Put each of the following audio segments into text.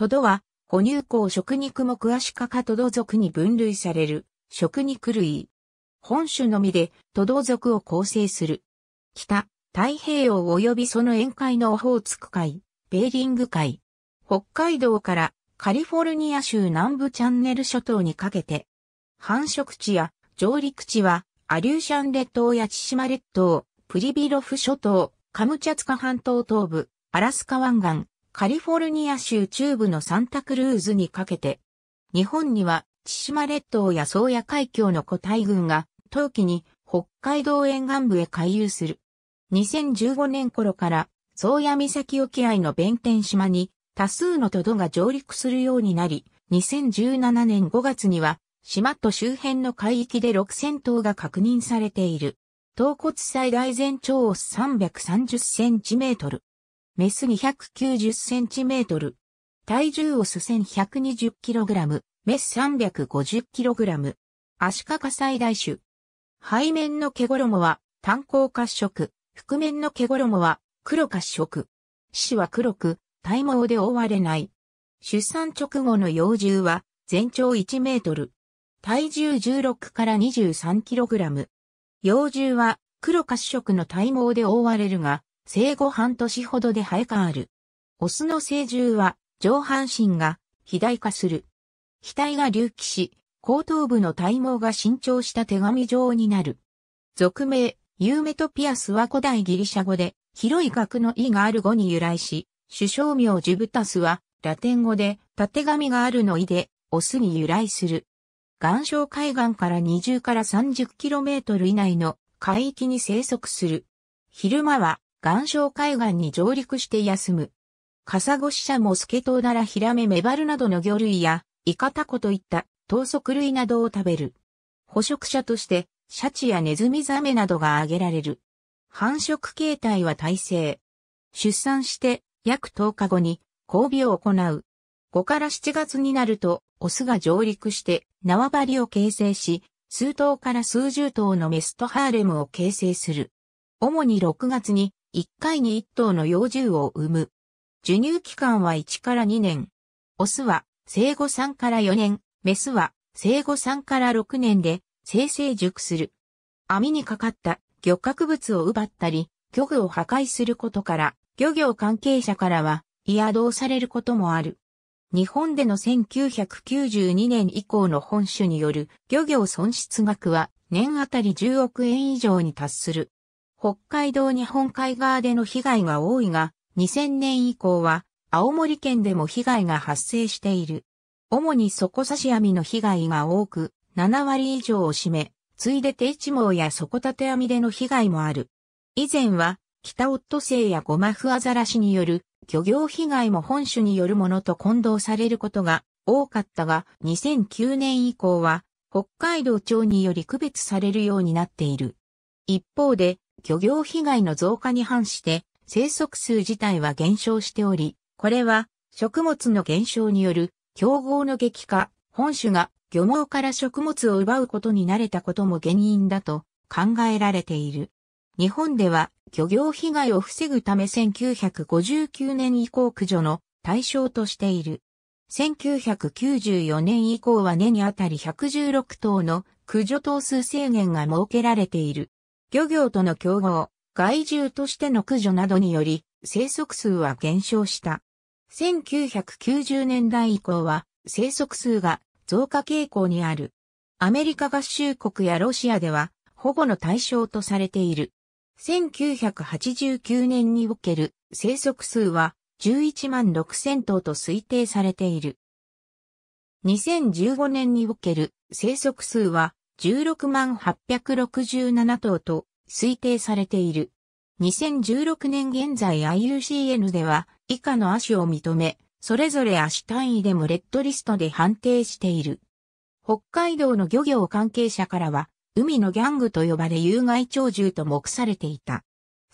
トドは、哺乳口食肉目詳しく科トド属に分類される、食肉類。本種のみで、トド属を構成する。北、太平洋及びその沿海のオホーツク海、ベーリング海。北海道からカリフォルニア州南部チャンネル諸島にかけて。繁殖地や上陸地は、アリューシャン列島や千島列島、プリビロフ諸島、カムチャツカ半島東部、アラスカ湾岸、カリフォルニア州中部のサンタクルーズにかけて、日本には千島列島や宗谷海峡の古体群が、冬季に北海道沿岸部へ回遊する。2015年頃から、宗谷岬沖合の弁天島に多数のトドが上陸するようになり、2017年5月には、島と周辺の海域で6000頭が確認されている。頭骨最大全長330センチメートル。メス2 9 0トル。体重オス1 1 2 0ラム、メス3 5 0ラム。アシカ科最大種。背面の毛衣は単光褐色、覆面の毛衣は黒褐色。死は黒く、体毛で覆われない。出産直後の幼獣は全長1メートル。体重16から23キログラム。幼獣は黒褐色の体毛で覆われるが、生後半年ほどで生え変わる。オスの成獣は上半身が肥大化する。額が隆起し、後頭部の体毛が伸長した手紙状になる。俗名、ユーメトピアスは古代ギリシャ語で、広い額の意がある語に由来し、首相名ジュブタスは、ラテン語で、縦紙があるの意で、オスに由来する。岩礁海岸から20から 30km 以内の海域に生息する。昼間は岩礁海岸に上陸して休む。カサゴシシャモスケトウダラヒラメメバルなどの魚類やイカタコといった等足類などを食べる。捕食者としてシャチやネズミザメなどが挙げられる。繁殖形態は耐性。出産して約10日後に交尾を行う。5から7月になるとオスが上陸して縄張りを形成し、数頭から数十頭のメスとハーレムを形成する。主に6月に1回に1頭の幼獣を産む。授乳期間は1から2年。オスは生後3から4年、メスは生後3から6年で生成熟する。網にかかった漁獲物を奪ったり、漁具を破壊することから、漁業関係者からは、嫌動されることもある。日本での1992年以降の本種による漁業損失額は年あたり10億円以上に達する。北海道日本海側での被害が多いが、2000年以降は、青森県でも被害が発生している。主に底差し網の被害が多く、7割以上を占め、ついで低地網や底立て網での被害もある。以前は、北オットセイやゴマフアザラシによる漁業被害も本種によるものと混同されることが多かったが、2009年以降は、北海道庁により区別されるようになっている。一方で、漁業被害の増加に反して生息数自体は減少しており、これは食物の減少による競合の激化、本種が漁網から食物を奪うことに慣れたことも原因だと考えられている。日本では漁業被害を防ぐため1959年以降駆除の対象としている。1994年以降は年にあたり116頭の駆除頭数制限が設けられている。漁業との競合、害獣としての駆除などにより、生息数は減少した。1990年代以降は、生息数が増加傾向にある。アメリカ合衆国やロシアでは、保護の対象とされている。1989年における生息数は11万6000頭と推定されている。2015年における生息数は16万867頭と推定されている。2016年現在 IUCN では以下の足を認め、それぞれ足単位でもレッドリストで判定している。北海道の漁業関係者からは、海のギャングと呼ばれ有害鳥獣と目されていた。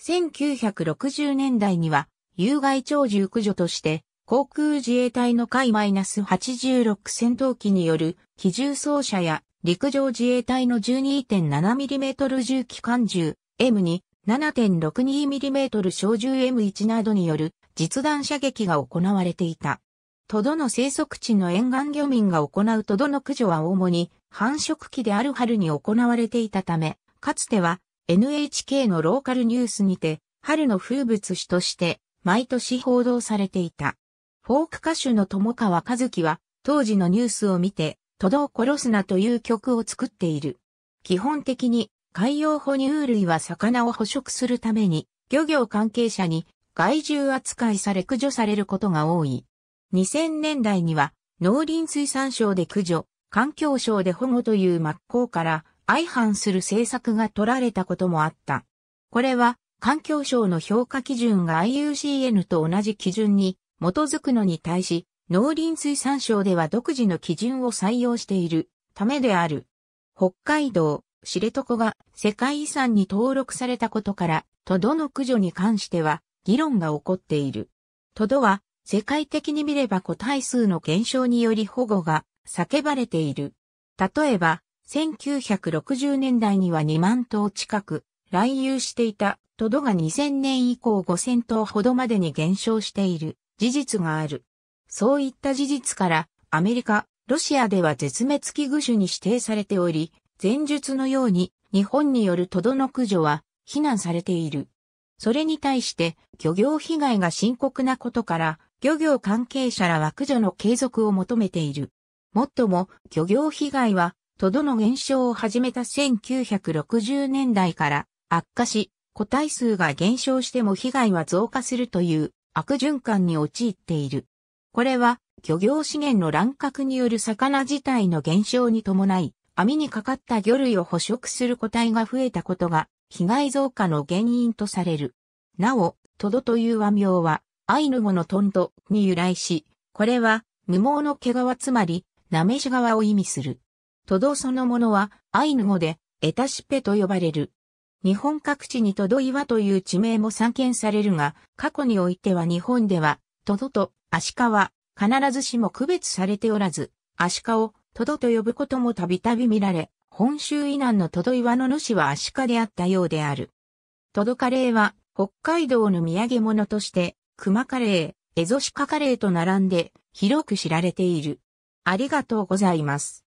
1960年代には、有害鳥獣駆除として、航空自衛隊の海 -86 戦闘機による機銃奏者や陸上自衛隊の 12.7mm 重機関銃 M2、7.62mm 小銃 M1 などによる実弾射撃が行われていた。トドの生息地の沿岸漁民が行うトドの駆除は主に繁殖期である春に行われていたため、かつては NHK のローカルニュースにて春の風物詩として毎年報道されていた。フォーク歌手の友川和樹は当時のニュースを見て都道を殺すなという曲を作っている。基本的に海洋哺乳類は魚を捕食するために漁業関係者に害獣扱いされ駆除されることが多い。2000年代には農林水産省で駆除、環境省で保護という真っ向から相反する政策が取られたこともあった。これは環境省の評価基準が IUCN と同じ基準に基づくのに対し、農林水産省では独自の基準を採用しているためである。北海道、知床が世界遺産に登録されたことから、トドの駆除に関しては議論が起こっている。トドは世界的に見れば個体数の減少により保護が叫ばれている。例えば、1960年代には2万頭近く来遊していたトドが2000年以降5000頭ほどまでに減少している事実がある。そういった事実から、アメリカ、ロシアでは絶滅危惧種に指定されており、前述のように日本によるトドの駆除は非難されている。それに対して漁業被害が深刻なことから漁業関係者らは駆除の継続を求めている。もっとも漁業被害はトドの減少を始めた1960年代から悪化し、個体数が減少しても被害は増加するという悪循環に陥っている。これは漁業資源の乱獲による魚自体の減少に伴い、網にかかった魚類を捕食する個体が増えたことが、被害増加の原因とされる。なお、トドという和名は、アイヌ語のトンドに由来し、これは、無毛の毛皮つまり、ナメシ皮を意味する。トドそのものは、アイヌ語で、エタシペと呼ばれる。日本各地にトド岩という地名も散見されるが、過去においては日本では、トドとアシカは必ずしも区別されておらず、アシカをトドと呼ぶこともたびたび見られ、本州以南のトド岩の主はアシカであったようである。トドカレーは北海道の土産物として、熊カレー、エゾシカカレーと並んで広く知られている。ありがとうございます。